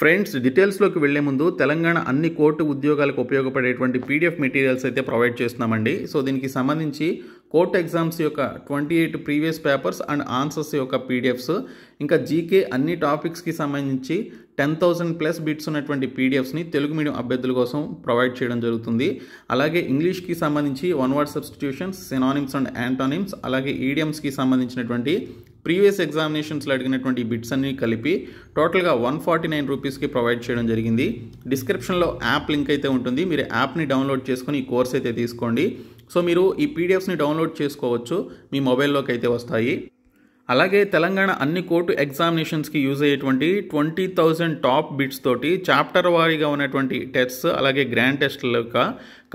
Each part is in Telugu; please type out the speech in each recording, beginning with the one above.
ఫ్రెండ్స్ డీటెయిల్స్లోకి వెళ్లే ముందు తెలంగాణ అన్ని కోర్టు ఉద్యోగాలకు ఉపయోగపడేటువంటి పీడిఎఫ్ మెటీరియల్స్ అయితే ప్రొవైడ్ చేస్తున్నామండి సో దీనికి సంబంధించి కోర్ట్ ఎగ్జామ్స్ యొక్క twenty eight previous papers and answers యొక్క పీడిఎఫ్స్ ఇంకా జీకే అన్ని టాపిక్స్కి సంబంధించి టెన్ థౌసండ్ ప్లస్ బిట్స్ ఉన్నటువంటి పీడిఎఫ్స్ని తెలుగు మీడియం అభ్యర్థుల కోసం ప్రొవైడ్ చేయడం జరుగుతుంది అలాగే ఇంగ్లీష్కి సంబంధించి one word substitutions synonyms and antonyms అలాగే ఈడియమ్స్కి సంబంధించినటువంటి ప్రీవియస్ ఎగ్జామినేషన్స్లో అడిగినటువంటి బిట్స్ అన్ని కలిపి టోటల్గా వన్ ఫార్టీ నైన్ రూపీస్కి ప్రొవైడ్ చేయడం జరిగింది డిస్క్రిప్షన్లో యాప్ లింక్ అయితే ఉంటుంది మీరు యాప్ని డౌన్లోడ్ చేసుకొని ఈ కోర్స్ అయితే తీసుకోండి సో మీరు ఈ పీడిఎఫ్స్ని డౌన్లోడ్ చేసుకోవచ్చు మీ మొబైల్లోకి అయితే వస్తాయి అలాగే తెలంగాణ అన్ని కోర్టు ఎగ్జామినేషన్స్కి యూజ్ అయ్యేటువంటి ట్వంటీ థౌజండ్ టాప్ బిట్స్ తోటి చాప్టర్ వారీగా ఉన్నటువంటి టెస్ట్స్ అలాగే గ్రాండ్ టెస్ట్ల యొక్క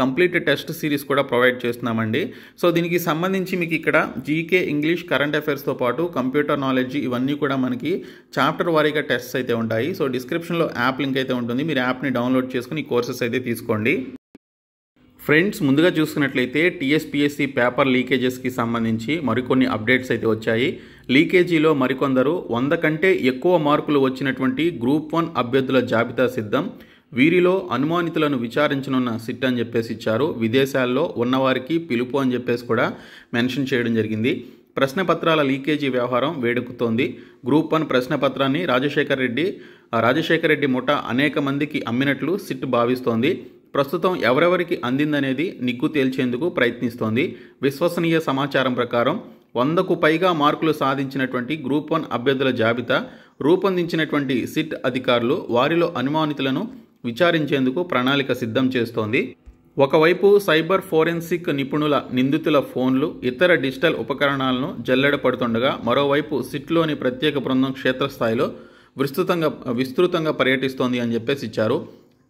కంప్లీట్ టెస్ట్ సిరీస్ కూడా ప్రొవైడ్ చేస్తున్నామండి సో దీనికి సంబంధించి మీకు ఇక్కడ జీకే ఇంగ్లీష్ కరెంట్ అఫైర్స్తో పాటు కంప్యూటర్ నాలెడ్జ్ ఇవన్నీ కూడా మనకి చాప్టర్ వారీగా టెస్ట్స్ అయితే ఉంటాయి సో డిస్క్రిప్షన్లో యాప్ లింక్ అయితే ఉంటుంది మీరు యాప్ని డౌన్లోడ్ చేసుకుని కోర్సెస్ అయితే తీసుకోండి ఫ్రెండ్స్ ముందుగా చూసుకున్నట్లయితే టీఎస్పీఎస్సీ పేపర్ లీకేజెస్కి సంబంధించి మరికొన్ని అప్డేట్స్ అయితే వచ్చాయి లీకేజీలో మరికొందరు వంద కంటే ఎక్కువ మార్కులు వచ్చినటువంటి గ్రూప్ వన్ అభ్యర్థుల జాబితా సిద్ధం వీరిలో అనుమానితులను విచారించనున్న సిట్ అని చెప్పేసి ఇచ్చారు విదేశాల్లో ఉన్నవారికి పిలుపు అని చెప్పేసి కూడా మెన్షన్ చేయడం జరిగింది ప్రశ్నపత్రాల లీకేజీ వ్యవహారం వేడుకుతోంది గ్రూప్ వన్ ప్రశ్నపత్రాన్ని రాజశేఖర్ రెడ్డి రాజశేఖర రెడ్డి ముఠా అనేక మందికి అమ్మినట్లు సిట్ భావిస్తోంది ప్రస్తుతం ఎవరెవరికి అందిందనేది నిగ్గు తేల్చేందుకు ప్రయత్నిస్తోంది విశ్వసనీయ సమాచారం ప్రకారం వందకు పైగా మార్కులు సాధించినటువంటి గ్రూప్ వన్ అభ్యర్థుల జాబితా రూపొందించినటువంటి సిట్ అధికారులు వారిలో అనుమానితులను విచారించేందుకు ప్రణాళిక సిద్ధం చేస్తోంది ఒకవైపు సైబర్ ఫోరెన్సిక్ నిపుణుల నిందితుల ఫోన్లు ఇతర డిజిటల్ ఉపకరణాలను జల్లెడపడుతుండగా మరోవైపు సిట్లోని ప్రత్యేక బృందం క్షేత్రస్థాయిలో విస్తృతంగా విస్తృతంగా పర్యటిస్తోంది అని చెప్పేసి ఇచ్చారు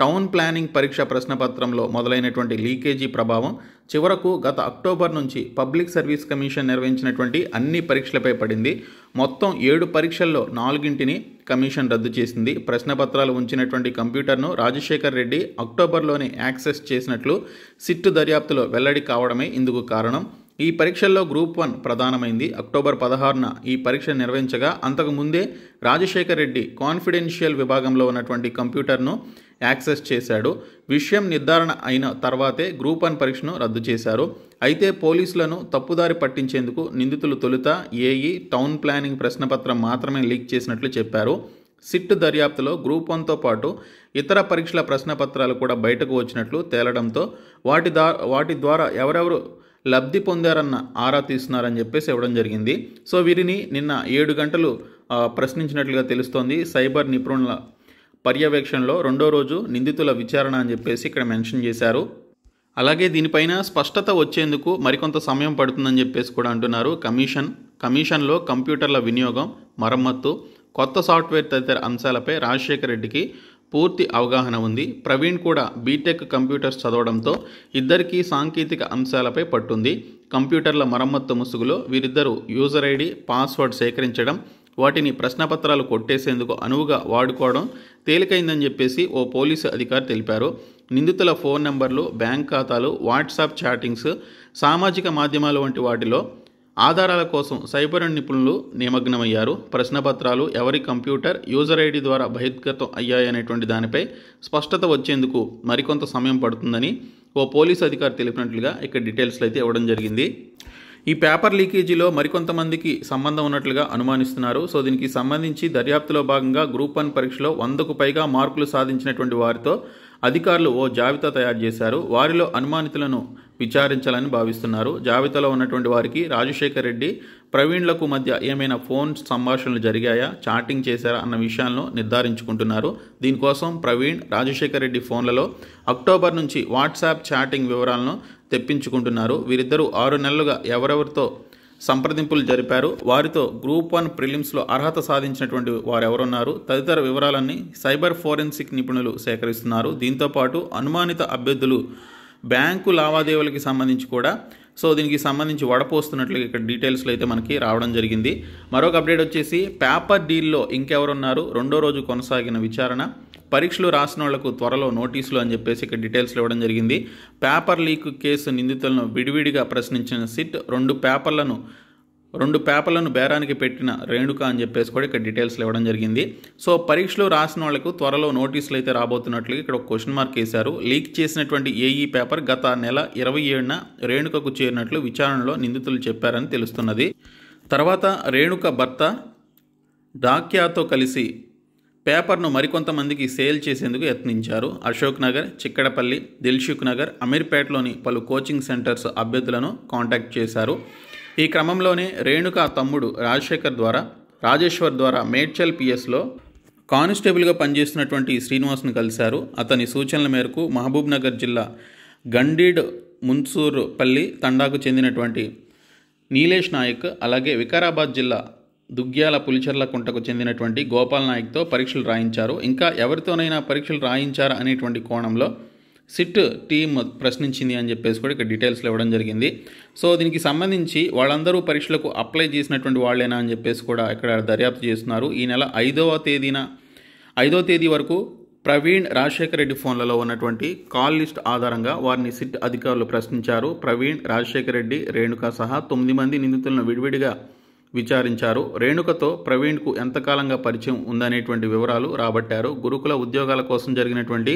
టౌన్ ప్లానింగ్ పరీక్ష ప్రశ్నపత్రంలో మొదలైనటువంటి లీకేజీ ప్రభావం చివరకు గత అక్టోబర్ నుంచి పబ్లిక్ సర్వీస్ కమిషన్ నిర్వహించినటువంటి అన్ని పరీక్షలపై పడింది మొత్తం ఏడు పరీక్షల్లో నాలుగింటిని కమిషన్ రద్దు చేసింది ప్రశ్నపత్రాలు ఉంచినటువంటి కంప్యూటర్ను రాజశేఖర్ రెడ్డి అక్టోబర్లోనే యాక్సెస్ చేసినట్లు సిట్టు దర్యాప్తులో వెల్లడి కావడమే ఇందుకు కారణం ఈ పరీక్షల్లో గ్రూప్ వన్ ప్రధానమైంది అక్టోబర్ పదహారున ఈ పరీక్ష నిర్వహించగా అంతకుముందే రాజశేఖర్ రెడ్డి కాన్ఫిడెన్షియల్ విభాగంలో ఉన్నటువంటి కంప్యూటర్ను యాక్సెస్ చేశాడు విషయం నిర్ధారణ అయిన తర్వాతే గ్రూప్ వన్ పరీక్షను రద్దు చేశారు అయితే పోలీసులను తప్పుదారి పట్టించేందుకు నిందితులు తొలుత ఏఈ టౌన్ ప్లానింగ్ ప్రశ్నపత్రం మాత్రమే లీక్ చేసినట్లు చెప్పారు సిట్ దర్యాప్తులో గ్రూప్ వన్తో పాటు ఇతర పరీక్షల ప్రశ్నపత్రాలు కూడా బయటకు వచ్చినట్లు తేలడంతో వాటి దా వాటి ద్వారా ఎవరెవరు లబ్ధి పొందారన్న ఆరా తీస్తున్నారని చెప్పేసి ఇవ్వడం జరిగింది సో వీరిని నిన్న ఏడు గంటలు ప్రశ్నించినట్లుగా తెలుస్తోంది సైబర్ నిపుణుల పర్యవేక్షణలో రెండో రోజు నిందితుల విచారణ అని చెప్పేసి ఇక్కడ మెన్షన్ చేశారు అలాగే దీనిపైన స్పష్టత వచ్చేందుకు మరికొంత సమయం పడుతుందని చెప్పేసి కూడా అంటున్నారు కమిషన్ కమిషన్లో కంప్యూటర్ల వినియోగం మరమ్మత్తు కొత్త సాఫ్ట్వేర్ తదితర అంశాలపై రాజశేఖర రెడ్డికి పూర్తి అవగాహన ఉంది ప్రవీణ్ కూడా బీటెక్ కంప్యూటర్స్ చదవడంతో ఇద్దరికీ సాంకేతిక అంశాలపై పట్టుంది కంప్యూటర్ల మరమ్మత్తు ముసుగులో వీరిద్దరూ యూజర్ ఐడి పాస్వర్డ్ సేకరించడం వాటిని ప్రశ్నపత్రాలు కొట్టేసేందుకు అనువుగా వాడుకోవడం తేలికైందని చెప్పేసి ఓ పోలీసు అధికారి తెలిపారు నిందితుల ఫోన్ నెంబర్లు బ్యాంక్ ఖాతాలు వాట్సాప్ చాటింగ్స్ సామాజిక మాధ్యమాలు వంటి వాటిలో ఆధారాల కోసం సైబర్ నిపుణులు నిమగ్నమయ్యారు ప్రశ్నపత్రాలు ఎవరి కంప్యూటర్ యూజర్ ఐడి ద్వారా బహిర్గతం అయ్యాయనేటువంటి దానిపై స్పష్టత వచ్చేందుకు మరికొంత సమయం పడుతుందని ఓ పోలీస్ అధికారి తెలిపినట్లుగా ఇక్కడ డీటెయిల్స్లో అయితే ఇవ్వడం జరిగింది ఈ పేపర్ లీకేజీలో మరికొంతమందికి సంబంధం ఉన్నట్లుగా అనుమానిస్తున్నారు సో దీనికి సంబంధించి దర్యాప్తులో భాగంగా గ్రూప్ వన్ పరీక్షలో వందకు పైగా మార్కులు సాధించినటువంటి వారితో అధికారులు ఓ జాబితా తయారు చేశారు వారిలో అనుమానితులను విచారించాలని భావిస్తున్నారు జాబితాలో ఉన్నటువంటి వారికి రాజశేఖర్ రెడ్డి ప్రవీణ్లకు మధ్య ఏమైనా ఫోన్ సంభాషణలు జరిగాయా చాటింగ్ చేశారా అన్న విషయాలను నిర్ధారించుకుంటున్నారు దీనికోసం ప్రవీణ్ రాజశేఖర్ రెడ్డి ఫోన్లలో అక్టోబర్ నుంచి వాట్సాప్ చాటింగ్ వివరాలను తెప్పించుకుంటున్నారు వీరిద్దరూ ఆరు నెలలుగా ఎవరెవరితో సంప్రదింపులు జరిపారు వారితో గ్రూప్ వన్ ప్రిలిమ్స్లో అర్హత సాధించినటువంటి వారెవరున్నారు తదితర వివరాలన్నీ సైబర్ ఫోరెన్సిక్ నిపుణులు సేకరిస్తున్నారు దీంతోపాటు అనుమానిత అభ్యర్థులు బ్యాంకు లావాదేవీలకు సంబంధించి కూడా సో దీనికి సంబంధించి వడపోస్తున్నట్లు ఇక్కడ డీటెయిల్స్లో అయితే మనకి రావడం జరిగింది మరొక అప్డేట్ వచ్చేసి పేపర్ డీల్లో ఇంకెవరున్నారు రెండో రోజు కొనసాగిన విచారణ పరీక్షలు రాసిన వాళ్లకు త్వరలో నోటీసులు అని చెప్పేసి ఇక్కడ డీటెయిల్స్లో ఇవ్వడం జరిగింది పేపర్ లీక్ కేసు నిందితులను విడివిడిగా ప్రశ్నించిన సిట్ రెండు పేపర్లను రెండు పేపర్లను బేరానికి పెట్టిన రేణుక అని చెప్పేసి కూడా ఇక్కడ డీటెయిల్స్లో ఇవ్వడం జరిగింది సో పరీక్షలు రాసిన వాళ్ళకు త్వరలో నోటీసులు అయితే రాబోతున్నట్లు ఇక్కడ ఒక క్వశ్చన్ మార్క్ వేశారు లీక్ చేసినటువంటి ఏఈ పేపర్ e గత నెల ఇరవై ఏడున రేణుకకు చేరినట్లు విచారణలో నిందితులు చెప్పారని తెలుస్తున్నది తర్వాత రేణుక భర్త డాక్యాతో కలిసి పేపర్ను మరికొంతమందికి సేల్ చేసేందుకు యత్నించారు అశోక్ నగర్ చిక్కడపల్లి దిల్షుక్ నగర్ అమీర్పేటలోని పలు కోచింగ్ సెంటర్స్ అభ్యర్థులను కాంటాక్ట్ చేశారు ఈ క్రమంలోనే రేణుక తమ్ముడు రాజశేఖర్ ద్వారా రాజేశ్వర్ ద్వారా మేడ్చల్ పిఎస్లో కానిస్టేబుల్గా పనిచేస్తున్నటువంటి శ్రీనివాస్ను కలిశారు అతని సూచనల మేరకు మహబూబ్నగర్ జిల్లా గండీడ్ మున్సూర్ పల్లి తండాకు చెందినటువంటి నీలేష్ నాయక్ అలాగే వికారాబాద్ జిల్లా దుగ్గ్యాల పులిచెర్ల కుంటకు చెందినటువంటి గోపాల్ నాయక్తో పరీక్షలు రాయించారు ఇంకా ఎవరితోనైనా పరీక్షలు రాయించారా అనేటువంటి కోణంలో సిట్ టీమ్ ప్రశ్నించింది అని చెప్పేసి కూడా ఇక్కడ డీటెయిల్స్లో ఇవ్వడం జరిగింది సో దీనికి సంబంధించి వాళ్ళందరూ పరీక్షలకు అప్లై చేసినటువంటి వాళ్ళేనా అని చెప్పేసి కూడా ఇక్కడ దర్యాప్తు చేస్తున్నారు ఈ నెల ఐదవ తేదీన ఐదవ తేదీ వరకు ప్రవీణ్ రాజశేఖర రెడ్డి ఫోన్లలో ఉన్నటువంటి కాల్ లిస్ట్ ఆధారంగా వారిని సిట్ అధికారులు ప్రశ్నించారు ప్రవీణ్ రాజశేఖర రెడ్డి రేణుక సహా తొమ్మిది మంది నిందితులను విడివిడిగా విచారించారు రేణుకతో ప్రవీణ్కు ఎంతకాలంగా పరిచయం ఉందనేటువంటి వివరాలు రాబట్టారు గురుకుల ఉద్యోగాల కోసం జరిగినటువంటి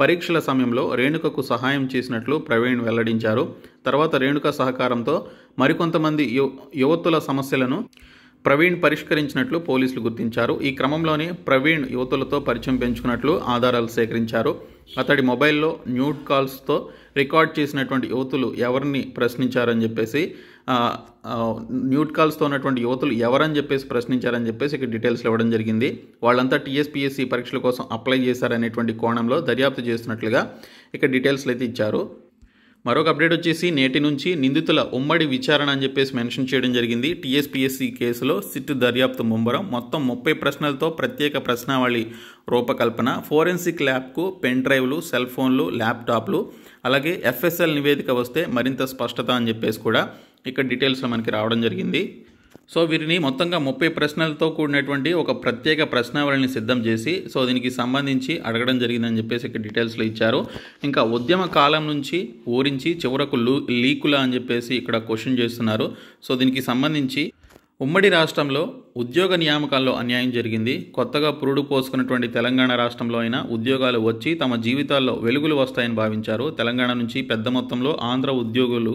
పరీక్షల సమయంలో రేణుకకు సహాయం చేసినట్లు ప్రవీణ్ వెల్లడించారు తర్వాత రేణుక సహకారంతో మరికొంతమంది యు యువతుల సమస్యలను ప్రవీణ్ పరిష్కరించినట్లు పోలీసులు గుర్తించారు ఈ క్రమంలోనే ప్రవీణ్ యువతులతో పరిచయం పెంచుకున్నట్లు ఆధారాలు సేకరించారు అతడి మొబైల్లో న్యూడ్ కాల్స్తో రికార్డ్ చేసినటువంటి యువతులు ఎవరిని ప్రశ్నించారని చెప్పేసి న్యూట్ కాల్స్తో ఉన్నటువంటి యువతులు ఎవరని చెప్పేసి ప్రశ్నించారని చెప్పేసి ఇక్కడ డీటెయిల్స్ ఇవ్వడం జరిగింది వాళ్ళంతా టీఎస్పీఎస్సీ పరీక్షల కోసం అప్లై చేశారనేటువంటి కోణంలో దర్యాప్తు చేస్తున్నట్లుగా ఇక్కడ డీటెయిల్స్ అయితే ఇచ్చారు మరొక అప్డేట్ వచ్చేసి నేటి నుంచి నిందితుల ఉమ్మడి విచారణ అని చెప్పేసి మెన్షన్ చేయడం జరిగింది టీఎస్పీఎస్సీ కేసులో సిట్ దర్యాప్తు ముమ్మరం మొత్తం ముప్పై ప్రశ్నలతో ప్రత్యేక ప్రశ్నావళి రూపకల్పన ఫోరెన్సిక్ ల్యాబ్కు పెన్ డ్రైవ్లు సెల్ ఫోన్లు ల్యాప్టాప్లు అలాగే ఎఫ్ఎస్ఎల్ నివేదిక వస్తే మరింత స్పష్టత అని చెప్పేసి కూడా ఇక్కడ డీటెయిల్స్లో మనకి రావడం జరిగింది సో వీరిని మొత్తంగా ముప్పై ప్రశ్నలతో కూడినటువంటి ఒక ప్రత్యేక ప్రశ్నావళిని సిద్ధం చేసి సో దీనికి సంబంధించి అడగడం జరిగిందని చెప్పేసి ఇక్కడ డీటెయిల్స్లో ఇచ్చారు ఇంకా ఉద్యమ కాలం నుంచి ఊరించి చివరకు లూ లీకులా అని చెప్పేసి ఇక్కడ క్వశ్చన్ చేస్తున్నారు సో దీనికి సంబంధించి ఉమ్మడి రాష్ట్రంలో ఉద్యోగ నియామకాల్లో అన్యాయం జరిగింది కొత్తగా పురుడు పోసుకున్నటువంటి తెలంగాణ రాష్ట్రంలో అయినా ఉద్యోగాలు వచ్చి తమ జీవితాల్లో వెలుగులు వస్తాయని భావించారు తెలంగాణ నుంచి పెద్ద మొత్తంలో ఆంధ్ర ఉద్యోగులు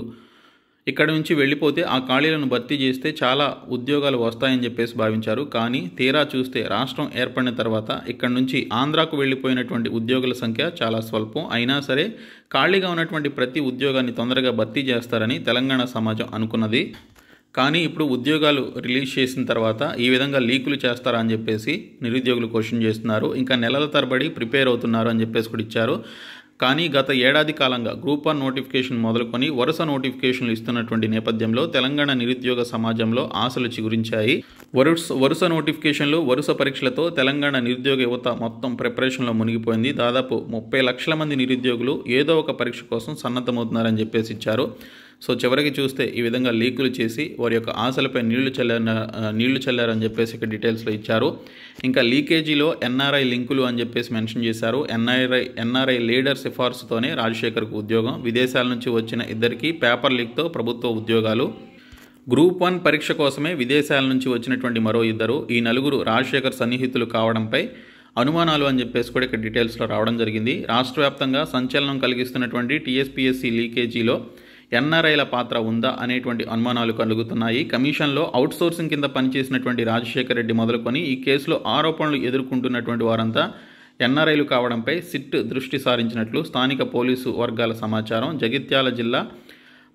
ఇక్కడ నుంచి వెళ్ళిపోతే ఆ ఖాళీలను భర్తీ చేస్తే చాలా ఉద్యోగాలు వస్తాయని చెప్పేసి భావించారు కానీ తీరా చూస్తే రాష్ట్రం ఏర్పడిన తర్వాత ఇక్కడ నుంచి ఆంధ్రాకు వెళ్ళిపోయినటువంటి ఉద్యోగుల సంఖ్య చాలా స్వల్పం అయినా సరే ఖాళీగా ఉన్నటువంటి ప్రతి ఉద్యోగాన్ని తొందరగా భర్తీ చేస్తారని తెలంగాణ సమాజం అనుకున్నది కానీ ఇప్పుడు ఉద్యోగాలు రిలీజ్ చేసిన తర్వాత ఈ విధంగా లీకులు చేస్తారా అని చెప్పేసి నిరుద్యోగులు క్వశ్చన్ చేస్తున్నారు ఇంకా నెలల తరబడి ప్రిపేర్ అవుతున్నారు అని చెప్పేసి కూడా ఇచ్చారు కానీ గత ఏడాది కాలంగా గ్రూప్ వన్ నోటిఫికేషన్ మొదలుకొని వరుస నోటిఫికేషన్లు ఇస్తున్నటువంటి నేపథ్యంలో తెలంగాణ నిరుద్యోగ సమాజంలో ఆశలు చిగురించాయి వరుస వరుస నోటిఫికేషన్లు వరుస పరీక్షలతో తెలంగాణ నిరుద్యోగ యువత మొత్తం ప్రిపరేషన్లో మునిగిపోయింది దాదాపు ముప్పై లక్షల మంది నిరుద్యోగులు ఏదో ఒక పరీక్ష కోసం సన్నద్ధమవుతున్నారని చెప్పేసి ఇచ్చారు సో చివరికి చూస్తే ఈ విధంగా లీకులు చేసి వారి యొక్క ఆశలపై నీళ్లు చల్లారన నీళ్లు చల్లారని చెప్పేసి ఇక్కడ డీటెయిల్స్లో ఇచ్చారు ఇంకా లీకేజీలో ఎన్ఆర్ఐ లింకులు అని చెప్పేసి మెన్షన్ చేశారు ఎన్ఆర్ఐ ఎన్ఆర్ఐ లీడర్ సిఫార్సుతోనే రాజశేఖర్కు ఉద్యోగం విదేశాల నుంచి వచ్చిన ఇద్దరికి పేపర్ లీక్తో ప్రభుత్వ ఉద్యోగాలు గ్రూప్ వన్ పరీక్ష కోసమే విదేశాల నుంచి వచ్చినటువంటి మరో ఇద్దరు ఈ నలుగురు రాజశేఖర్ సన్నిహితులు కావడంపై అనుమానాలు అని చెప్పేసి కూడా ఇక్కడ డీటెయిల్స్లో రావడం జరిగింది రాష్ట్ర వ్యాప్తంగా సంచలనం కలిగిస్తున్నటువంటి టీఎస్పిఎస్సి లీకేజీలో ఎన్ఆర్ఐల పాత్ర ఉందా అనేటువంటి అనుమానాలు కలుగుతున్నాయి కమిషన్లో అవుట్సోర్సింగ్ కింద పనిచేసినటువంటి రాజశేఖర రెడ్డి మొదలుకొని ఈ కేసులో ఆరోపణలు ఎదుర్కొంటున్నటువంటి వారంతా ఎన్ఆర్ఐలు కావడంపై సిట్ దృష్టి సారించినట్లు స్థానిక పోలీసు వర్గాల సమాచారం జగిత్యాల జిల్లా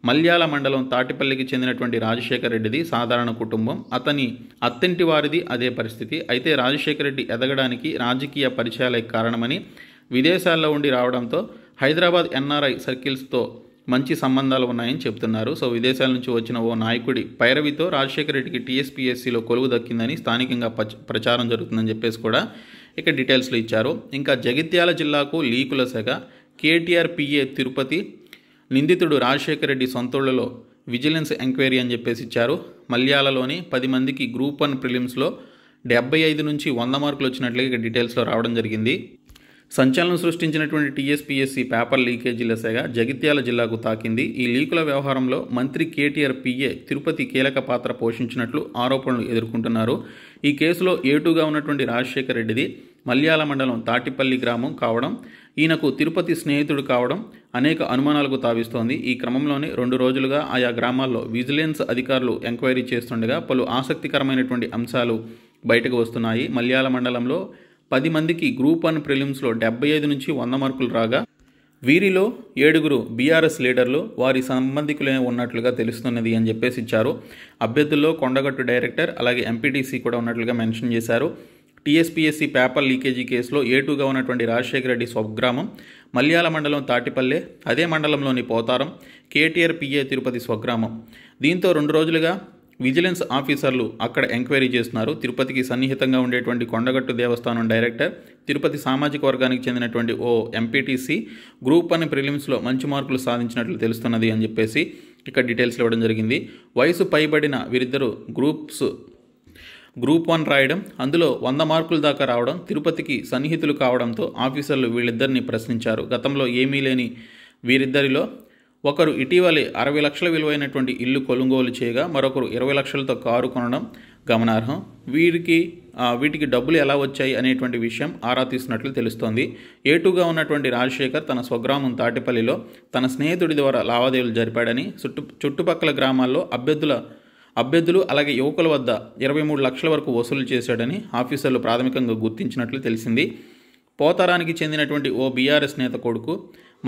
మల్యాల మండలం తాటిపల్లికి చెందినటువంటి రాజశేఖర రెడ్డిది సాధారణ కుటుంబం అతని అత్తింటి వారిది అదే పరిస్థితి అయితే రాజశేఖర రెడ్డి ఎదగడానికి రాజకీయ పరిచయాలే కారణమని విదేశాల్లో ఉండి రావడంతో హైదరాబాద్ ఎన్ఆర్ఐ సర్కిల్స్తో మంచి సంబంధాలు ఉన్నాయని చెబుతున్నారు సో విదేశాల నుంచి వచ్చిన ఓ నాయకుడి పైరవితో రాజశేఖర రెడ్డికి టీఎస్పీఎస్సీలో కొలువు దక్కిందని స్థానికంగా ప్రచారం జరుగుతుందని చెప్పేసి కూడా ఇక డీటెయిల్స్లో ఇచ్చారు ఇంకా జగిత్యాల జిల్లాకు లీకుల శాఖ కేటీఆర్ పిఏ తిరుపతి నిందితుడు రాజశేఖర రెడ్డి సొంతోళ్లలో విజిలెన్స్ ఎంక్వైరీ అని చెప్పేసి ఇచ్చారు మల్యాలలోని పది మందికి గ్రూప్ వన్ ప్రిలిమ్స్లో డెబ్బై ఐదు నుంచి వంద మార్కులు వచ్చినట్లుగా ఇక డీటెయిల్స్లో రావడం జరిగింది సంచలనం సృష్టించినటువంటి టీఎస్పీఎస్సీ పేపర్ లీకేజీలసేగా జగిత్యాల జిల్లాకు తాకింది ఈ లీకుల వ్యవహారంలో మంత్రి కేటీఆర్ పిఏ తిరుపతి కీలక పాత్ర పోషించినట్లు ఆరోపణలు ఎదుర్కొంటున్నారు ఈ కేసులో ఏటుగా ఉన్నటువంటి రాజశేఖర్ రెడ్డిది మల్యాల మండలం తాటిపల్లి గ్రామం కావడం ఈయనకు తిరుపతి స్నేహితుడు కావడం అనేక అనుమానాలకు తావిస్తోంది ఈ క్రమంలోనే రెండు రోజులుగా ఆయా గ్రామాల్లో విజిలెన్స్ అధికారులు ఎంక్వైరీ చేస్తుండగా పలు ఆసక్తికరమైనటువంటి అంశాలు బయటకు వస్తున్నాయి మల్యాల మండలంలో పది మందికి గ్రూప్ వన్ ప్రిలిమ్స్లో డెబ్బై ఐదు నుంచి వంద మార్కులు రాగా వీరిలో ఏడుగురు బీఆర్ఎస్ లీడర్లు వారి సంబంధికులే ఉన్నట్లుగా తెలుస్తున్నది అని చెప్పేసి ఇచ్చారు అభ్యర్థుల్లో కొండగట్టు డైరెక్టర్ అలాగే ఎంపీటీసీ కూడా ఉన్నట్లుగా మెన్షన్ చేశారు టీఎస్పీఎస్సీ పేపర్ లీకేజీ కేసులో ఏటుగా ఉన్నటువంటి రాజశేఖర రెడ్డి స్వగ్రామం మల్యాల మండలం తాటిపల్లె అదే మండలంలోని పోతారం కేటీఆర్ పిఏ తిరుపతి స్వగ్రామం దీంతో రెండు రోజులుగా విజిలెన్స్ ఆఫీసర్లు అక్కడ ఎంక్వైరీ చేస్తున్నారు తిరుపతికి సన్నిహితంగా ఉండేటువంటి కొండగట్టు దేవస్థానం డైరెక్టర్ తిరుపతి సామాజిక వర్గానికి చెందినటువంటి ఓ ఎంపీటీసీ గ్రూప్ వన్ ప్రిలిమ్స్లో మంచి మార్కులు సాధించినట్లు తెలుస్తున్నది అని చెప్పేసి ఇక్కడ డీటెయిల్స్ ఇవ్వడం జరిగింది వయసు పైబడిన వీరిద్దరు గ్రూప్స్ గ్రూప్ వన్ రాయడం అందులో వంద మార్కుల దాకా రావడం తిరుపతికి సన్నిహితులు కావడంతో ఆఫీసర్లు వీళ్ళిద్దరిని ప్రశ్నించారు గతంలో ఏమీ లేని వీరిద్దరిలో ఒకరు ఇటీవలే అరవై లక్షల విలువైనటువంటి ఇల్లు కొనుగోలు చేయగా మరొకరు ఇరవై లక్షలతో కారు కొనడం గమనార్హం వీరికి వీటికి డబ్బులు ఎలా వచ్చాయి అనేటువంటి విషయం ఆరా తీసినట్లు తెలుస్తోంది ఏటుగా ఉన్నటువంటి రాజశేఖర్ తన స్వగ్రామం తాటిపల్లిలో తన స్నేహితుడి ద్వారా లావాదేవీలు జరిపాడని చుట్టు చుట్టుపక్కల గ్రామాల్లో అభ్యర్థుల అభ్యర్థులు అలాగే యువకుల వద్ద ఇరవై మూడు లక్షల వరకు వసూలు చేశాడని ఆఫీసర్లు ప్రాథమికంగా గుర్తించినట్లు తెలిసింది పోతారానికి చెందినటువంటి ఓ బీఆర్ఎస్ నేత కొడుకు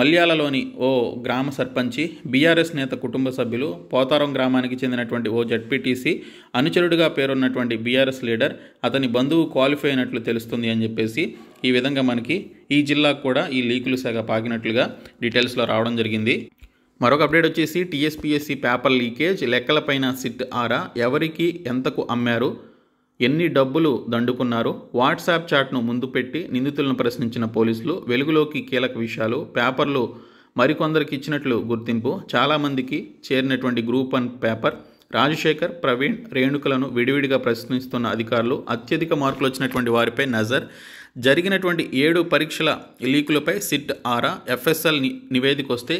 మల్యాలలోని ఓ గ్రామ సర్పంచి బీఆర్ఎస్ నేత కుటుంబ సభ్యులు పోతారం గ్రామానికి చెందినటువంటి ఓ జడ్పీటీసీ అనుచరుడిగా పేరున్నటువంటి బీఆర్ఎస్ లీడర్ అతని బంధువు క్వాలిఫై అయినట్లు తెలుస్తుంది అని చెప్పేసి ఈ విధంగా మనకి ఈ జిల్లాకు కూడా ఈ లీకులు శాఖ పాకినట్లుగా డీటెయిల్స్లో రావడం జరిగింది మరొక అప్డేట్ వచ్చేసి టీఎస్పీఎస్సీ పేపర్ లీకేజ్ లెక్కలపైన సిట్ ఆరా ఎవరికి ఎంతకు అమ్మారు ఎన్ని డబ్బులు దండుకున్నారో వాట్సాప్ చాట్ను ముందు పెట్టి నిందితులను ప్రశ్నించిన పోలీసులు వెలుగులోకి కీలక విషయాలు పేపర్లు మరికొందరికి ఇచ్చినట్లు గుర్తింపు చాలామందికి చేరినటువంటి group and paper Rajasekhar Praveen రేణుకలను విడివిడిగా ప్రశ్నిస్తున్న అధికారులు అత్యధిక మార్కులు వచ్చినటువంటి వారిపై నజర్ జరిగినటువంటి ఏడు పరీక్షల లీకులపై సిట్ ఆరా ఎఫ్ఎస్ఎల్ నివేదిక వస్తే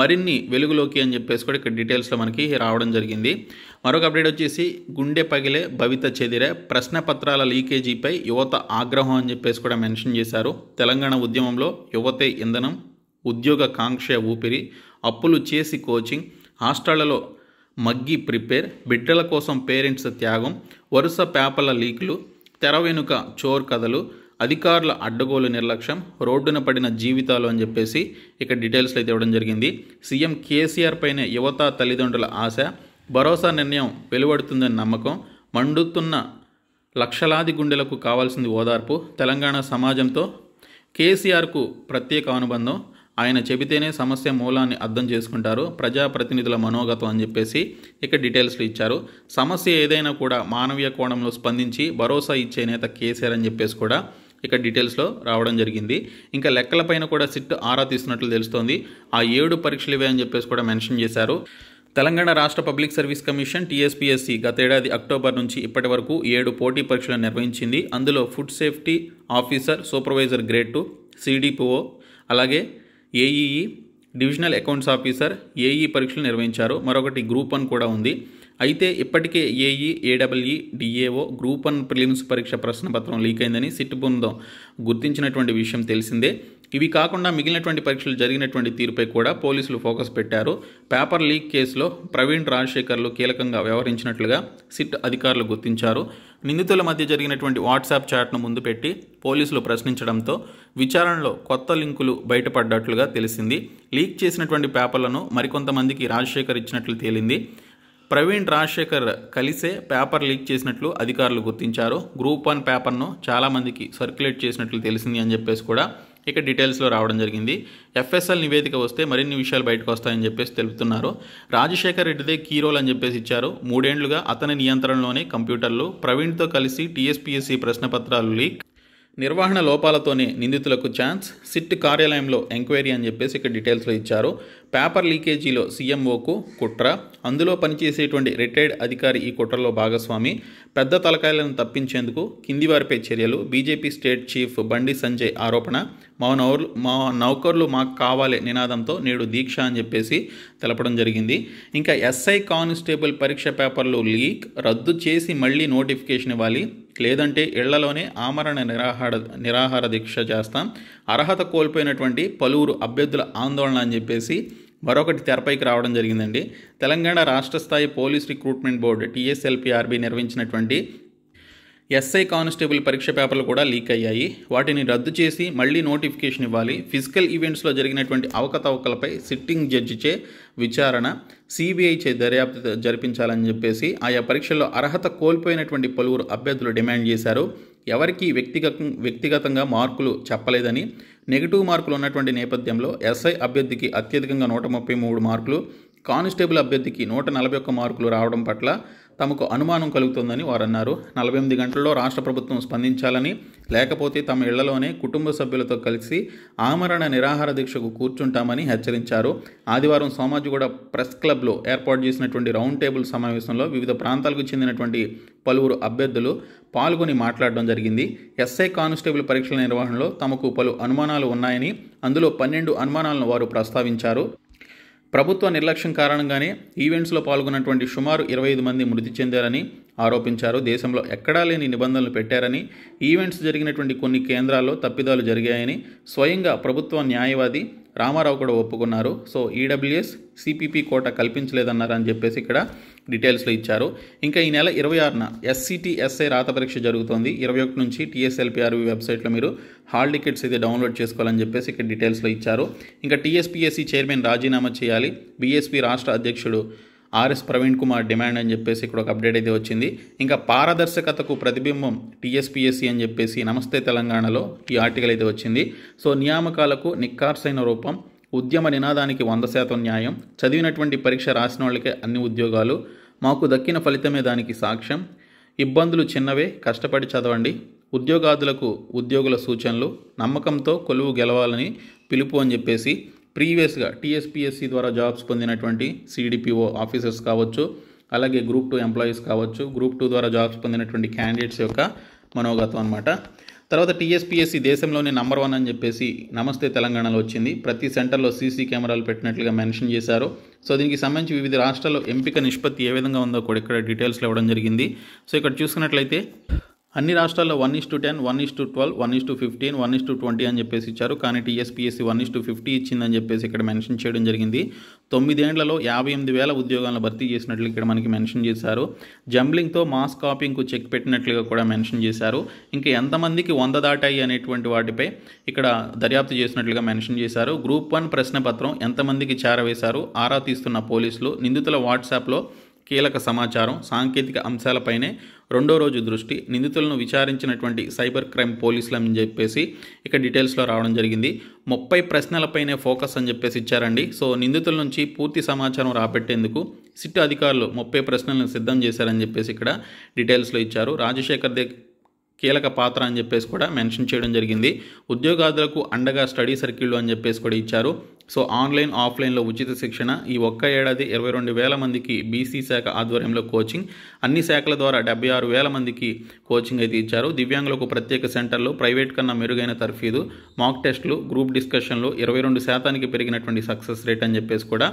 మరిన్ని వెలుగులోకి అని చెప్పేసి కూడా ఇక్కడ డీటెయిల్స్లో మనకి రావడం జరిగింది మరొక అప్డేట్ వచ్చేసి గుండె పగిలే భవిత చెదిరే ప్రశ్న పత్రాల లీకేజీపై యువత ఆగ్రహం అని చెప్పేసి కూడా మెన్షన్ చేశారు తెలంగాణ ఉద్యమంలో యువతే ఇంధనం ఉద్యోగ కాంక్ష ఊపిరి అప్పులు చేసి కోచింగ్ హాస్టళ్లలో మగ్గి ప్రిపేర్ బిడ్డల కోసం పేరెంట్స్ త్యాగం వరుస పేపర్ల లీకులు తెర వెనుక చోర్ కథలు అధికారుల అడ్డగోలు నిర్లక్ష్యం రోడ్డున పడిన జీవితాలు అని చెప్పేసి ఇక్కడ డీటెయిల్స్లో అయితే ఇవ్వడం జరిగింది సీఎం కేసీఆర్ పైన యువత తల్లిదండ్రుల ఆశ భరోసా నిర్ణయం వెలువడుతుందని నమ్మకం మండుతున్న లక్షలాది గుండెలకు కావాల్సింది ఓదార్పు తెలంగాణ సమాజంతో కేసీఆర్కు ప్రత్యేక అనుబంధం ఆయన చెబితేనే సమస్య మూలాన్ని అర్థం చేసుకుంటారు ప్రజాప్రతినిధుల మనోగతం అని చెప్పేసి ఇక్కడ డీటెయిల్స్లో ఇచ్చారు సమస్య ఏదైనా కూడా మానవీయ కోణంలో స్పందించి భరోసా ఇచ్చే నేత కేసీఆర్ అని చెప్పేసి కూడా ఇక డీటెయిల్స్లో రావడం జరిగింది ఇంకా లెక్కలపైన కూడా సిట్ ఆరా తీస్తున్నట్లు తెలుస్తోంది ఆ ఏడు పరీక్షలు ఇవే అని చెప్పేసి కూడా మెన్షన్ చేశారు తెలంగాణ రాష్ట్ర పబ్లిక్ సర్వీస్ కమిషన్ టీఎస్పీఎస్సీ గతేడాది అక్టోబర్ నుంచి ఇప్పటి వరకు ఏడు పోటీ పరీక్షలు నిర్వహించింది అందులో food safety officer supervisor grade two CDPO అలాగే AEE divisional accounts officer AE పరీక్షలు నిర్వహించారు మరొకటి గ్రూప్ వన్ కూడా ఉంది అయితే ఇప్పటికే AE AWE DAO group one prelims పరీక్ష ప్రశ్నపత్రం లీక్ అయిందని సిట్ బృందం గుర్తించినటువంటి విషయం తెలిసిందే ఇవి కాకుండా మిగిలినటువంటి పరీక్షలు జరిగినటువంటి తీరుపై కూడా పోలీసులు ఫోకస్ పెట్టారు పేపర్ లీక్ కేసులో ప్రవీణ్ రాజశేఖర్లు కీలకంగా వ్యవహరించినట్లుగా సిట్ అధికారులు గుర్తించారు నిందితుల మధ్య జరిగినటువంటి వాట్సాప్ చాట్ను ముందు పెట్టి పోలీసులు ప్రశ్నించడంతో విచారణలో కొత్త లింకులు బయటపడ్డట్లుగా తెలిసింది లీక్ చేసినటువంటి పేపర్లను మరికొంతమందికి రాజశేఖర్ ఇచ్చినట్లు తేలింది ప్రవీణ్ రాజశేఖర్ కలిసే పేపర్ లీక్ చేసినట్లు అధికారులు గుర్తించారు గ్రూప్ వన్ పేపర్ను చాలామందికి సర్క్యులేట్ చేసినట్లు తెలిసింది అని చెప్పేసి కూడా ఇక డీటెయిల్స్లో రావడం జరిగింది ఎఫ్ఎస్ఎల్ నివేదిక వస్తే మరిన్ని విషయాలు బయటకు వస్తాయని చెప్పేసి తెలుపుతున్నారు రాజశేఖర్ రెడ్డిదే కీ రోల్ అని చెప్పేసి ఇచ్చారు మూడేండ్లుగా అతని నియంత్రణలోనే కంప్యూటర్లు ప్రవీణ్తో కలిసి టీఎస్పీఎస్సీ ప్రశ్నపత్రాలు లీక్ నిర్వహణ లోపాలతోనే నిందితులకు ఛాన్స్ సిట్ కార్యాలయంలో ఎంక్వైరీ అని చెప్పేసి ఇక్కడ డీటెయిల్స్లో ఇచ్చారు పేపర్ లీకేజీలో సీఎంఓకు కుట్ర అందులో పనిచేసేటువంటి రిటైర్డ్ అధికారి ఈ కుట్రలో భాగస్వామి పెద్ద తలకాయలను తప్పించేందుకు కింది వారిపై చర్యలు బీజేపీ స్టేట్ చీఫ్ బండి సంజయ్ ఆరోపణ మా నౌ మా నౌకర్లు మాకు కావాలి నినాదంతో నేడు దీక్ష అని చెప్పేసి తెలపడం జరిగింది ఇంకా ఎస్ఐ కానిస్టేబుల్ పరీక్ష పేపర్లు లీక్ రద్దు చేసి మళ్ళీ నోటిఫికేషన్ ఇవ్వాలి లేదంటే ఇళ్లలోనే ఆమరణ నిరాహార నిరాహార దీక్ష చేస్తాం అర్హత కోల్పోయినటువంటి పలువురు అభ్యర్థుల ఆందోళన అని చెప్పేసి మరొకటి తెరపైకి రావడం జరిగిందండి తెలంగాణ రాష్ట్ర స్థాయి పోలీస్ రిక్రూట్మెంట్ బోర్డు టీఎస్ఎల్పిఆర్బి నిర్వహించినటువంటి ఎస్ఐ కానిస్టేబుల్ పరీక్ష పేపర్లు కూడా లీక్ అయ్యాయి వాటిని రద్దు చేసి మళ్లీ నోటిఫికేషన్ ఇవ్వాలి ఫిజికల్ ఈవెంట్స్లో జరిగినటువంటి అవకతవకలపై సిట్టింగ్ జడ్జిచే విచారణ చే దర్యాప్తు జరిపించాలని చెప్పేసి ఆయా పరీక్షల్లో అర్హత కోల్పోయినటువంటి పలువురు అభ్యర్థులు డిమాండ్ చేశారు ఎవరికి వ్యక్తిగత వ్యక్తిగతంగా మార్కులు చెప్పలేదని నెగిటివ్ మార్కులు ఉన్నటువంటి నేపథ్యంలో ఎస్ఐ అభ్యర్థికి అత్యధికంగా నూట ముప్పై మూడు మార్కులు కానిస్టేబుల్ అభ్యర్థికి నూట నలభై ఒక్క మార్కులు రావడం పట్ల తమకు అనుమానం కలుగుతుందని వారన్నారు నలభై ఎనిమిది గంటల్లో రాష్ట్ర ప్రభుత్వం స్పందించాలని లేకపోతే తమ ఇళ్లలోనే కుటుంబ సభ్యులతో కలిసి ఆమరణ నిరాహార దీక్షకు కూర్చుంటామని హెచ్చరించారు ఆదివారం సోమాజిగూడ ప్రెస్ క్లబ్లో ఏర్పాటు చేసినటువంటి రౌండ్ టేబుల్ సమావేశంలో వివిధ ప్రాంతాలకు చెందినటువంటి పలువురు అభ్యర్థులు పాల్గొని మాట్లాడడం జరిగింది ఎస్ఐ కానిస్టేబుల్ పరీక్షల నిర్వహణలో తమకు పలు అనుమానాలు ఉన్నాయని అందులో పన్నెండు అనుమానాలను వారు ప్రస్తావించారు ప్రభుత్వ నిర్లక్ష్యం కారణంగానే ఈవెంట్స్లో పాల్గొన్నటువంటి సుమారు ఇరవై ఐదు మంది మృతి చెందారని ఆరోపించారు దేశంలో ఎక్కడా లేని నిబంధనలు పెట్టారని ఈవెంట్స్ జరిగినటువంటి కొన్ని కేంద్రాల్లో తప్పిదాలు జరిగాయని స్వయంగా ప్రభుత్వ న్యాయవాది రామారావు కూడా ఒప్పుకున్నారు సో ఈడబ్ల్యూఎస్ e సిపిపి కోట కల్పించలేదన్నారు అని చెప్పేసి ఇక్కడ డీటెయిల్స్లో ఇచ్చారు ఇంకా ఈ నెల ఇరవై ఆరున ఎస్సిటి ఎస్ఐ రాత పరీక్ష జరుగుతోంది ఇరవై ఒకటి నుంచి టీఎస్ఎల్పిఆర్వి వెబ్సైట్లో మీరు హాల్ టికెట్స్ అయితే డౌన్లోడ్ చేసుకోవాలని చెప్పేసి ఇక్కడ డీటెయిల్స్లో ఇచ్చారు ఇంకా టీఎస్పిఎస్సి చైర్మన్ రాజీనామా చేయాలి బీఎస్పీ రాష్ట్ర అధ్యక్షుడు ఆర్ఎస్ ప్రవీణ్ కుమార్ డిమాండ్ అని చెప్పేసి ఇక్కడ ఒక అప్డేట్ అయితే వచ్చింది ఇంకా పారదర్శకతకు ప్రతిబింబం టీఎస్పీఎస్సీ అని చెప్పేసి నమస్తే తెలంగాణలో ఈ ఆర్టికల్ అయితే వచ్చింది సో నియామకాలకు నిక్కార్సైన రూపం ఉద్యమ నినాదానికి వంద శాతం న్యాయం చదివినటువంటి పరీక్ష రాసిన వాళ్ళకే అన్ని ఉద్యోగాలు మాకు దక్కిన ఫలితమే దానికి సాక్ష్యం ఇబ్బందులు చిన్నవే కష్టపడి చదవండి ఉద్యోగాదులకు ఉద్యోగుల సూచనలు నమ్మకంతో కొలువు గెలవాలని పిలుపు అని చెప్పేసి ప్రీవియస్గా టీఎస్పిఎస్సి ద్వారా జాబ్స్ పొందినటువంటి సిడిపిఓ ఆఫీసర్స్ కావచ్చు అలాగే గ్రూప్ టూ ఎంప్లాయీస్ కావచ్చు గ్రూప్ టూ ద్వారా జాబ్స్ పొందినటువంటి క్యాండిడేట్స్ యొక్క మనోగతం అనమాట తర్వాత టీఎస్పిఎస్సి దేశంలోనే నంబర్ వన్ అని చెప్పేసి నమస్తే తెలంగాణలో వచ్చింది ప్రతి సెంటర్లో సీసీ కెమెరాలు పెట్టినట్లుగా మెన్షన్ చేశారు సో దీనికి సంబంధించి వివిధ రాష్ట్రాల్లో ఎంపిక నిష్పత్తి ఏ విధంగా ఉందో కూడా ఇక్కడ డీటెయిల్స్లో ఇవ్వడం జరిగింది సో ఇక్కడ చూసుకున్నట్లయితే అన్ని రాష్ట్రాల్లో one is to ten one is to twelve one is to fifteen one is to twenty అని చెప్పేసి ఇచ్చారు కానీ TSPSC one is to fifty ఇచ్చిందని చెప్పేసి ఇక్కడ మెన్షన్ చేయడం జరిగింది తొమ్మిదేండ్లలో యాభై ఎనిమిది వేల ఉద్యోగాలను భర్తీ చేసినట్లు ఇక్కడ మనకి మెన్షన్ చేశారు జంబ్లింగ్తో మాస్ కాపింగ్కు చెక్ పెట్టినట్లుగా కూడా మెన్షన్ చేశారు ఇంకా ఎంతమందికి వంద దాటాయి అనేటువంటి వాటిపై ఇక్కడ దర్యాప్తు చేసినట్లుగా మెన్షన్ చేశారు గ్రూప్ వన్ ప్రశ్నపత్రం ఎంతమందికి చేరవేశారు ఆరా తీస్తున్న పోలీసులు నిందితుల వాట్సాప్లో కీలక సమాచారం సాంకేతిక అంశాలపైనే రెండో రోజు దృష్టి నిందితులను విచారించినటువంటి సైబర్ క్రైమ్ పోలీసులు అని చెప్పేసి ఇక డీటెయిల్స్లో రావడం జరిగింది ముప్పై ప్రశ్నలపైనే ఫోకస్ అని చెప్పేసి ఇచ్చారండి సో నిందితుల నుంచి పూర్తి సమాచారం రాబెట్టేందుకు సిట్ అధికారులు ముప్పై ప్రశ్నలను సిద్ధం చేశారని చెప్పేసి ఇక్కడ డీటెయిల్స్లో ఇచ్చారు రాజశేఖర్ కీలక పాత్ర అని చెప్పేసి కూడా మెన్షన్ చేయడం జరిగింది ఉద్యోగాదులకు అండగా స్టడీ సర్కిళ్ళు అని చెప్పేసి కూడా ఇచ్చారు సో ఆన్లైన్ ఆఫ్లైన్లో ఉచిత శిక్షణ ఈ ఒక్క ఏడాది ఇరవై రెండు వేల మందికి బీసీ శాఖ ఆధ్వర్యంలో కోచింగ్ అన్ని శాఖల ద్వారా డెబ్బై ఆరు వేల మందికి కోచింగ్ అయితే ఇచ్చారు దివ్యాంగులకు ప్రత్యేక సెంటర్లు ప్రైవేట్ కన్నా మెరుగైన తర్ఫీదు మాక్ టెస్టులు గ్రూప్ డిస్కషన్లు ఇరవై రెండు శాతానికి పెరిగినటువంటి సక్సెస్ రేట్ అని చెప్పేసి కూడా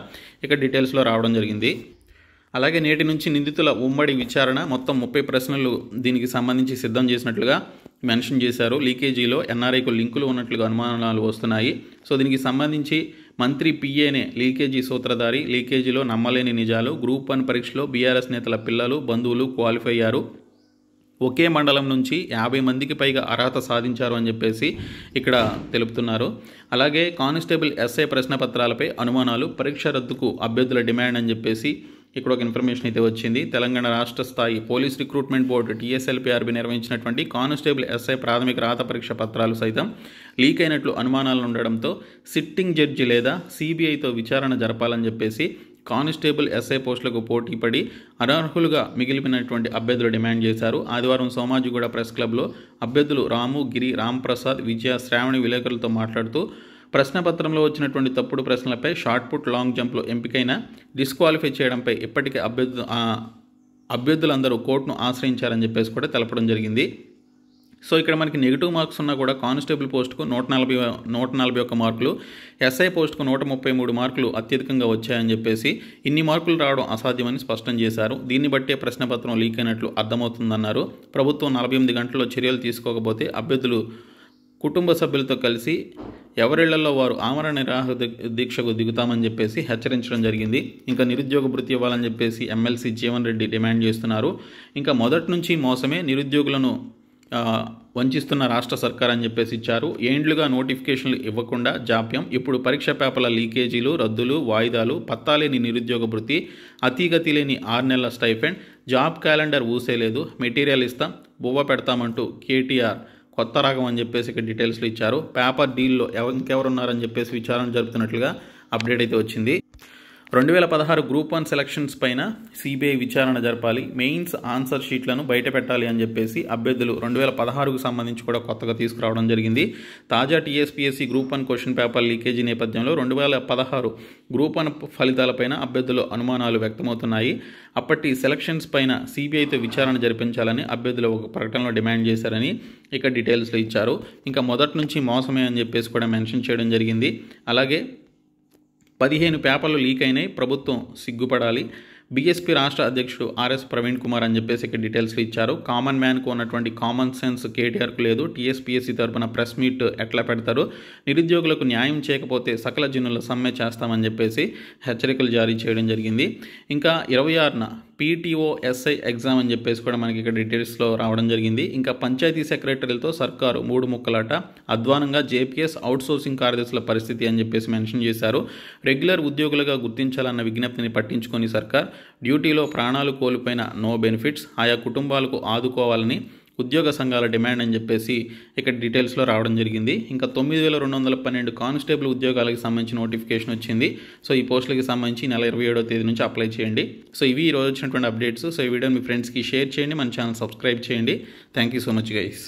ఇక డీటెయిల్స్లో రావడం జరిగింది అలాగే నేటి నుంచి నిందితుల ఉమ్మడి విచారణ మొత్తం ముప్పై ప్రశ్నలు దీనికి సంబంధించి సిద్ధం చేసినట్లుగా మెన్షన్ చేశారు లీకేజీలో ఎన్ఆర్ఐకు లింకులు ఉన్నట్లుగా అనుమానాలు వస్తున్నాయి సో దీనికి సంబంధించి మంత్రి పిఏనే లీకేజీ సూత్రధారి లీకేజీలో నమ్మలేని నిజాలు గ్రూప్ వన్ పరీక్షలో బీఆర్ఎస్ నేతల పిల్లలు బంధువులు క్వాలిఫై అయ్యారు ఒకే మండలం నుంచి యాభై మందికి పైగా అర్హత సాధించారు అని చెప్పేసి ఇక్కడ తెలుపుతున్నారు అలాగే కానిస్టేబుల్ ఎస్ఐ ప్రశ్నపత్రాలపై అనుమానాలు పరీక్ష రద్దుకు అభ్యర్థుల డిమాండ్ అని చెప్పేసి ఇక్కడ ఒక ఇన్ఫర్మేషన్ అయితే వచ్చింది తెలంగాణ రాష్ట్ర స్థాయి పోలీస్ రిక్రూట్మెంట్ బోర్డు టీఎస్ఎల్పీఆర్బీ నిర్వహించినటువంటి కానిస్టేబుల్ ఎస్ఐ ప్రాథమిక రాత పరీక్ష పత్రాలు సైతం లీక్ అయినట్లు అనుమానాలు ఉండడంతో సిట్టింగ్ జడ్జి లేదా సిబిఐతో విచారణ జరపాలని చెప్పేసి కానిస్టేబుల్ ఎస్ఐ పోస్టులకు పోటీ పడి అనర్హులుగా మిగిలిపినటువంటి అభ్యర్థులు డిమాండ్ చేశారు ఆదివారం సోమాజిగూడ ప్రెస్ క్లబ్లో అభ్యర్థులు రాము గిరి రాంప్రసాద్ విజయ శ్రావణి విలేకరులతో మాట్లాడుతూ ప్రశ్నపత్రంలో వచ్చినటువంటి తప్పుడు ప్రశ్నలపై షార్ట్పుట్ లాంగ్ జంప్లో ఎంపికైన డిస్క్వాలిఫై చేయడంపై ఇప్పటికే అభ్యర్థు అభ్యర్థులందరూ కోర్టును ఆశ్రయించారని చెప్పేసి కూడా తెలపడం జరిగింది సో ఇక్కడ మనకి నెగిటివ్ మార్క్స్ ఉన్నా కూడా కానిస్టేబుల్ పోస్టుకు నూట నలభై నూట నలభై ఒక్క మార్కులు ఎస్ఐ పోస్టుకు నూట ముప్పై మూడు మార్కులు అత్యధికంగా వచ్చాయని చెప్పేసి ఇన్ని మార్కులు రావడం అసాధ్యమని స్పష్టం చేశారు దీన్ని బట్టే ప్రశ్నపత్రం లీక్ అయినట్లు అర్థమవుతుందన్నారు ప్రభుత్వం నలభై ఎనిమిది గంటల్లో చర్యలు తీసుకోకపోతే అభ్యర్థులు కుటుంబ సభ్యులతో కలిసి ఎవరిళ్లలో వారు ఆమరణ నిరాహ దీక్షకు దిగుతామని చెప్పేసి హెచ్చరించడం జరిగింది ఇంకా నిరుద్యోగ భృతి ఇవ్వాలని చెప్పేసి ఎమ్మెల్సీ జీవన్ రెడ్డి డిమాండ్ చేస్తున్నారు ఇంకా మొదటి నుంచి మోసమే నిరుద్యోగులను వంచిస్తున్న రాష్ట్ర సర్కార్ అని చెప్పేసి ఇచ్చారు ఏండ్లుగా నోటిఫికేషన్లు ఇవ్వకుండా జాప్యం ఇప్పుడు పరీక్ష పేపర్ల లీకేజీలు రద్దులు వాయిదాలు పత్తాలేని నిరుద్యోగ భృతి అతీగతి లేని ఆరు నెలల స్టైఫెండ్ జాబ్ క్యాలెండర్ ఊసేలేదు మెటీరియల్ ఇస్తాం బువ్వ పెడతామంటూ కేటీఆర్ కొత్త రకం అని చెప్పేసి ఇక్కడ డీటెయిల్స్లో ఇచ్చారు పేపర్ డీల్లో ఇంకెవరు ఉన్నారని చెప్పేసి విచారణ జరుపుతున్నట్లుగా అప్డేట్ అయితే వచ్చింది రెండు వేల పదహారు గ్రూప్ వన్ సెలక్షన్స్ పైన సిబిఐ విచారణ జరపాలి మెయిన్స్ ఆన్సర్ షీట్లను బయట పెట్టాలి అని చెప్పేసి అభ్యర్థులు రెండు వేల పదహారుకు సంబంధించి కూడా కొత్తగా తీసుకురావడం జరిగింది తాజా TSPSC group one question paper leakage నేపథ్యంలో రెండు వేల పదహారు గ్రూప్ వన్ ఫలితాలపైన అభ్యర్థుల అనుమానాలు వ్యక్తమవుతున్నాయి అప్పటి సెలక్షన్స్ పైన సిబిఐతో విచారణ జరిపించాలని అభ్యర్థులు ఒక ప్రకటనలో డిమాండ్ చేశారని ఇక డీటెయిల్స్లో ఇచ్చారు ఇంకా మొదటి నుంచి మోసమే అని చెప్పేసి కూడా మెన్షన్ చేయడం జరిగింది అలాగే పదిహేను పేపర్లు లీక్ అయినాయి ప్రభుత్వం సిగ్గుపడాలి బీఎస్పీ రాష్ట్ర అధ్యక్షుడు ఆర్ఎస్ ప్రవీణ్ కుమార్ అని చెప్పేసి ఇక్కడ డీటెయిల్స్ ఇచ్చారు కామన్ మ్యాన్కు ఉన్నటువంటి కామన్ సెన్స్ కేటీఆర్కు లేదు టీఎస్పీఎస్సీ తరఫున ప్రెస్ మీట్ ఎట్లా పెడతారు నిరుద్యోగులకు న్యాయం చేయకపోతే సకల జనుల సమ్మె చేస్తామని చెప్పేసి హెచ్చరికలు జారీ చేయడం జరిగింది ఇంకా ఇరవై ఆరున పీటీఓఎస్ఐ ఎగ్జామ్ అని చెప్పేసి కూడా మనకి ఇక్కడ డీటెయిల్స్లో రావడం జరిగింది ఇంకా పంచాయతీ సెక్రటరీలతో సర్కారు మూడు ముక్కలాట అధ్వానంగా జేపీఎస్ అవుట్సోర్సింగ్ కార్యదర్శుల పరిస్థితి అని చెప్పేసి మెన్షన్ చేశారు రెగ్యులర్ ఉద్యోగులుగా గుర్తించాలన్న విజ్ఞప్తిని పట్టించుకొని సర్కార్ డ్యూటీలో ప్రాణాలు కోల్పోయిన నో బెనిఫిట్స్ ఆయా కుటుంబాలకు ఆదుకోవాలని ఉద్యోగ సంఘాల డిమాండ్ అని చెప్పేసి ఇక్కడ డీటెయిల్స్లో రావడం జరిగింది ఇంకా తొమ్మిది వేల రెండు వందల పన్నెండు కానిస్టేబుల్ ఉద్యోగాలకు సంబంధించి నోటిఫికేషన్ వచ్చింది సో ఈ పోస్టులకి సంబంధించి నెల ఇరవై ఏడో తేదీ నుంచి అప్లై చేయండి సో ఇవి ఈ రోజు వచ్చినటువంటి అప్డేట్స్ సో ఈ వీడియో మీ ఫ్రెండ్స్కి షేర్ చేయండి మన ఛానల్ సబ్స్క్రైబ్ చేయండి thank you so much guys